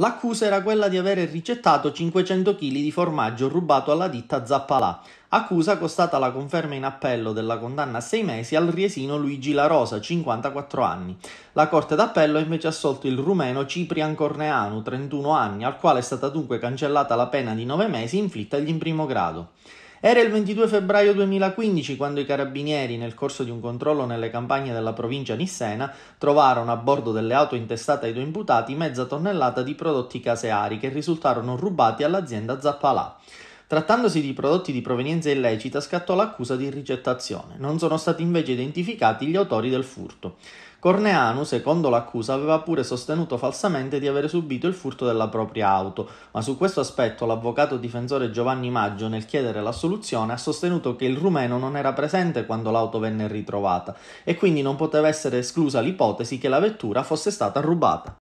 L'accusa era quella di avere ricettato 500 kg di formaggio rubato alla ditta Zappalà, accusa costata la conferma in appello della condanna a sei mesi al riesino Luigi La Rosa, 54 anni. La Corte d'Appello ha invece assolto il rumeno Ciprian Corneanu, 31 anni, al quale è stata dunque cancellata la pena di 9 mesi inflittagli in primo grado. Era il 22 febbraio 2015 quando i carabinieri, nel corso di un controllo nelle campagne della provincia Nissena, trovarono a bordo delle auto intestate ai due imputati mezza tonnellata di prodotti caseari che risultarono rubati all'azienda Zappalà. Trattandosi di prodotti di provenienza illecita, scattò l'accusa di ricettazione. Non sono stati invece identificati gli autori del furto. Corneanu, secondo l'accusa, aveva pure sostenuto falsamente di aver subito il furto della propria auto, ma su questo aspetto l'avvocato difensore Giovanni Maggio, nel chiedere l'assoluzione, ha sostenuto che il rumeno non era presente quando l'auto venne ritrovata e quindi non poteva essere esclusa l'ipotesi che la vettura fosse stata rubata.